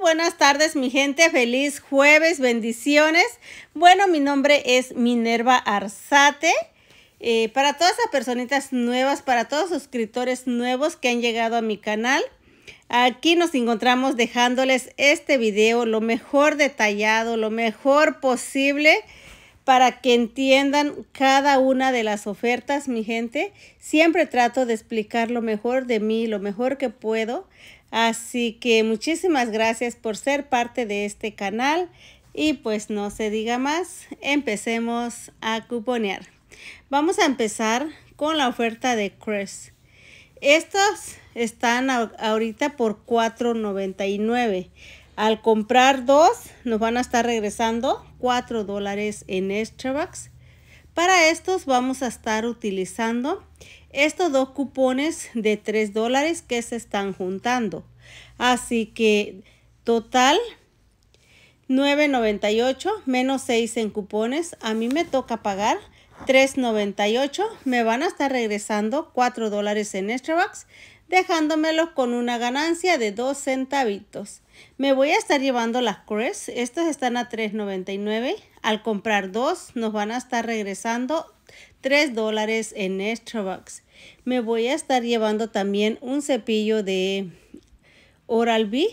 buenas tardes, mi gente. Feliz jueves, bendiciones. Bueno, mi nombre es Minerva Arzate. Eh, para todas las personitas nuevas, para todos suscriptores nuevos que han llegado a mi canal, aquí nos encontramos dejándoles este video lo mejor detallado, lo mejor posible para que entiendan cada una de las ofertas, mi gente. Siempre trato de explicar lo mejor de mí, lo mejor que puedo. Así que muchísimas gracias por ser parte de este canal. Y pues no se diga más, empecemos a cuponear. Vamos a empezar con la oferta de Crest. Estos están ahorita por $4.99. Al comprar dos, nos van a estar regresando 4 dólares en Starbucks. Para estos vamos a estar utilizando estos dos cupones de 3 dólares que se están juntando. Así que total 9.98 menos 6 en cupones. A mí me toca pagar 3.98. Me van a estar regresando 4 dólares en Starbucks dejándomelos con una ganancia de 2 centavitos. Me voy a estar llevando las Crest, estos están a $3.99. Al comprar dos nos van a estar regresando 3 dólares en extra bucks. Me voy a estar llevando también un cepillo de Oral-B.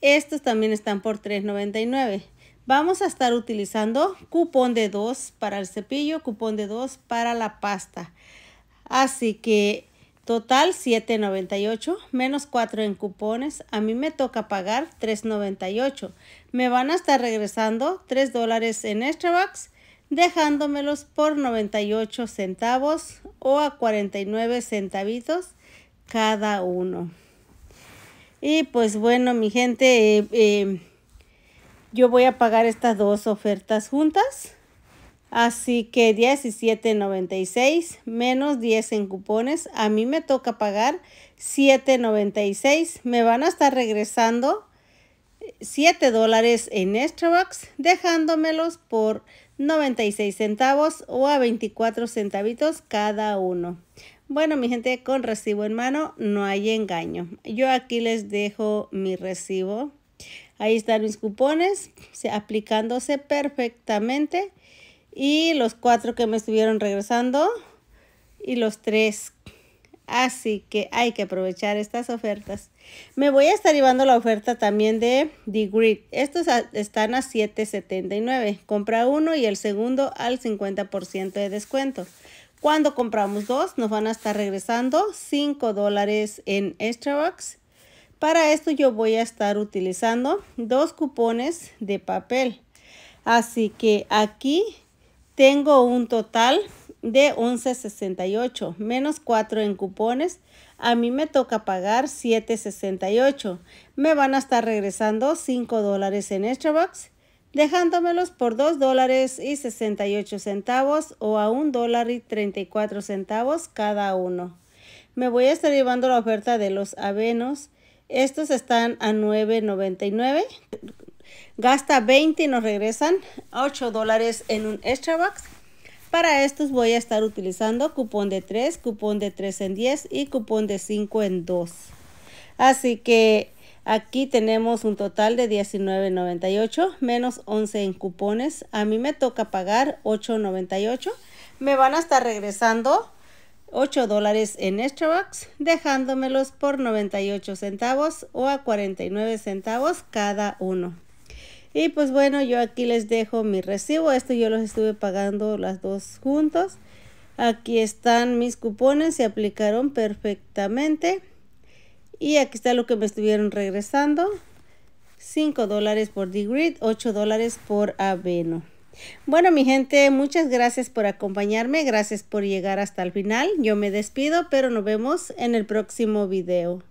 Estos también están por $3.99. Vamos a estar utilizando cupón de 2 para el cepillo, cupón de 2 para la pasta. Así que Total 7.98 menos 4 en cupones. A mí me toca pagar 3.98. Me van a estar regresando 3 dólares en extra dejándomelos por 98 centavos o a 49 centavitos cada uno. Y pues bueno, mi gente, eh, eh, yo voy a pagar estas dos ofertas juntas. Así que 17.96 menos 10 en cupones. A mí me toca pagar 7.96. Me van a estar regresando 7 dólares en extra bucks, dejándomelos por 96 centavos o a 24 centavitos cada uno. Bueno, mi gente, con recibo en mano no hay engaño. Yo aquí les dejo mi recibo. Ahí están mis cupones aplicándose perfectamente y los cuatro que me estuvieron regresando y los tres. Así que hay que aprovechar estas ofertas. Me voy a estar llevando la oferta también de The Grid. Estos están a $7.79. Compra uno y el segundo al 50% de descuento. Cuando compramos dos, nos van a estar regresando 5 dólares en Box. Para esto yo voy a estar utilizando dos cupones de papel. Así que aquí tengo un total de 11.68 menos 4 en cupones. A mí me toca pagar 7.68. Me van a estar regresando 5 dólares en Starbucks, dejándomelos por 2 dólares y 68 centavos o a 1 dólar y 34 centavos cada uno. Me voy a estar llevando la oferta de los avenos. Estos están a 9.99 Gasta 20 y nos regresan 8 dólares en un extra box. Para estos voy a estar utilizando cupón de 3, cupón de 3 en 10 y cupón de 5 en 2. Así que aquí tenemos un total de $19.98 menos 11 en cupones. A mí me toca pagar $8.98. Me van a estar regresando 8 dólares en box dejándomelos por 98 centavos o a 49 centavos cada uno. Y pues bueno, yo aquí les dejo mi recibo. Esto yo los estuve pagando las dos juntos. Aquí están mis cupones, se aplicaron perfectamente. Y aquí está lo que me estuvieron regresando. 5 dólares por Degrid, 8 dólares por Aveno. Bueno, mi gente, muchas gracias por acompañarme. Gracias por llegar hasta el final. Yo me despido, pero nos vemos en el próximo video.